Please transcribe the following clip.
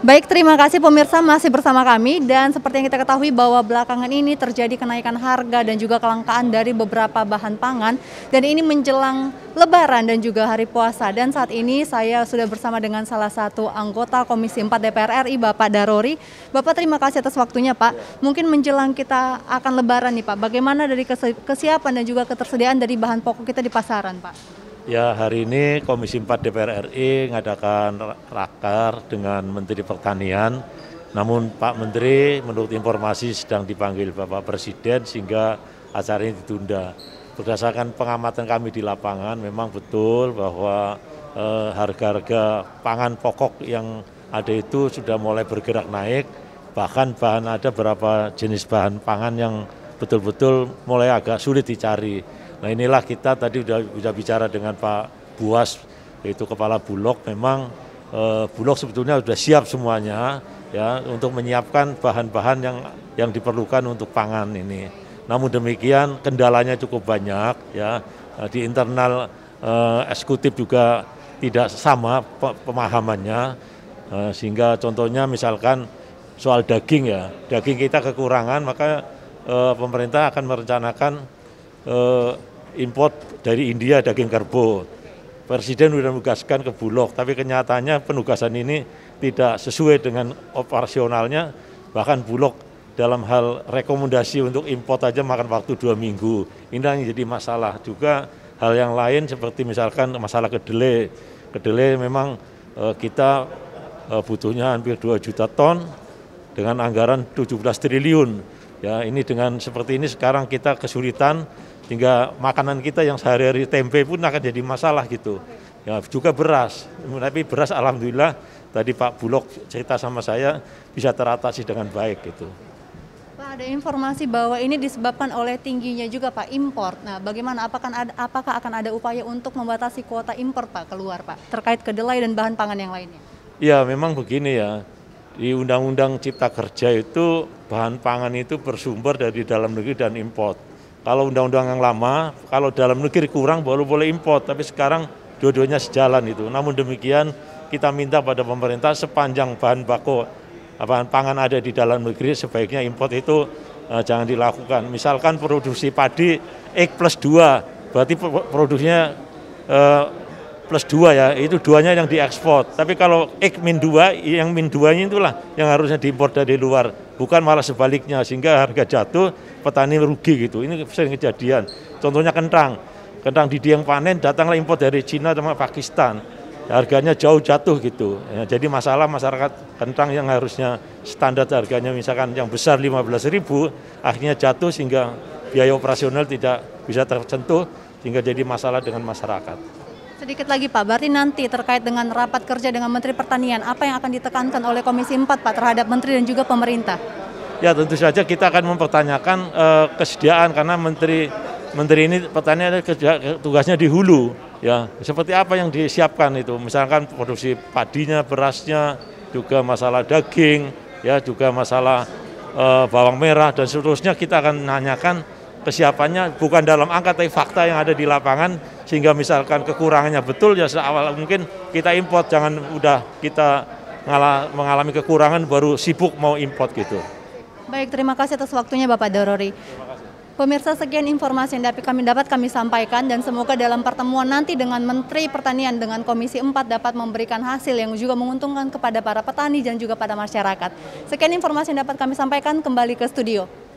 Baik, terima kasih pemirsa masih bersama kami dan seperti yang kita ketahui bahwa belakangan ini terjadi kenaikan harga dan juga kelangkaan dari beberapa bahan pangan dan ini menjelang lebaran dan juga hari puasa dan saat ini saya sudah bersama dengan salah satu anggota Komisi 4 DPR RI Bapak Darori. Bapak terima kasih atas waktunya Pak. Mungkin menjelang kita akan lebaran nih Pak, bagaimana dari kesiapan dan juga ketersediaan dari bahan pokok kita di pasaran Pak? Ya hari ini Komisi 4 DPR RI mengadakan rakar dengan Menteri Pertanian. Namun Pak Menteri menurut informasi sedang dipanggil Bapak Presiden sehingga acara ini ditunda. Berdasarkan pengamatan kami di lapangan memang betul bahwa eh, harga-harga eh, pangan pokok yang ada itu sudah mulai bergerak naik. Bahkan bahan ada beberapa jenis bahan pangan yang betul-betul mulai agak sulit dicari Nah inilah kita tadi sudah, sudah bicara dengan Pak Buas, yaitu Kepala Bulog, memang eh, Bulog sebetulnya sudah siap semuanya ya untuk menyiapkan bahan-bahan yang yang diperlukan untuk pangan ini. Namun demikian kendalanya cukup banyak ya eh, di internal eh, eksekutif juga tidak sama pemahamannya eh, sehingga contohnya misalkan soal daging ya daging kita kekurangan maka eh, pemerintah akan merencanakan eh, import dari India daging kerbau. Presiden sudah menugaskan ke Bulog, tapi kenyataannya penugasan ini tidak sesuai dengan operasionalnya. Bahkan Bulog dalam hal rekomendasi untuk import aja makan waktu dua minggu. Ini yang jadi masalah juga. Hal yang lain seperti misalkan masalah kedelai. Kedelai memang eh, kita eh, butuhnya hampir 2 juta ton dengan anggaran 17 triliun Ya, ini dengan seperti ini sekarang kita kesulitan hingga makanan kita yang sehari-hari tempe pun akan jadi masalah gitu. Ya, juga beras. Tapi beras alhamdulillah tadi Pak Bulog cerita sama saya bisa teratasi dengan baik gitu. Pak, ada informasi bahwa ini disebabkan oleh tingginya juga Pak impor. Nah, bagaimana apakah ada, apakah akan ada upaya untuk membatasi kuota impor Pak keluar Pak terkait kedelai dan bahan pangan yang lainnya? Ya, memang begini ya di Undang-Undang Cipta Kerja itu bahan pangan itu bersumber dari dalam negeri dan import. Kalau undang-undang yang lama, kalau dalam negeri kurang baru boleh import, tapi sekarang dua-duanya sejalan itu. Namun demikian kita minta pada pemerintah sepanjang bahan baku, eh, bahan pangan ada di dalam negeri sebaiknya import itu uh, jangan dilakukan. Misalkan produksi padi X plus 2, berarti produksinya uh, plus dua ya, itu duanya yang diekspor. Tapi kalau X min dua, yang min dua ini itulah yang harusnya diimpor dari luar. Bukan malah sebaliknya, sehingga harga jatuh, petani rugi gitu. Ini sering kejadian. Contohnya kentang. Kentang di yang panen, datanglah impor dari Cina sama Pakistan. Harganya jauh jatuh gitu. Ya, jadi masalah masyarakat kentang yang harusnya standar harganya misalkan yang besar 15 ribu, akhirnya jatuh sehingga biaya operasional tidak bisa tersentuh, sehingga jadi masalah dengan masyarakat. Sedikit lagi Pak, berarti nanti terkait dengan rapat kerja dengan Menteri Pertanian, apa yang akan ditekankan oleh Komisi 4 Pak terhadap Menteri dan juga pemerintah? Ya tentu saja kita akan mempertanyakan uh, kesediaan karena Menteri Menteri ini pertanian tugasnya di hulu ya seperti apa yang disiapkan itu misalkan produksi padinya berasnya juga masalah daging ya juga masalah uh, bawang merah dan seterusnya kita akan nanyakan kesiapannya bukan dalam angka tapi fakta yang ada di lapangan sehingga misalkan kekurangannya betul ya seawal mungkin kita import jangan udah kita mengalami kekurangan baru sibuk mau import gitu. Baik, terima kasih atas waktunya Bapak Dorori. Pemirsa sekian informasi yang dapat kami dapat kami sampaikan dan semoga dalam pertemuan nanti dengan Menteri Pertanian dengan Komisi 4 dapat memberikan hasil yang juga menguntungkan kepada para petani dan juga pada masyarakat. Sekian informasi yang dapat kami sampaikan kembali ke studio.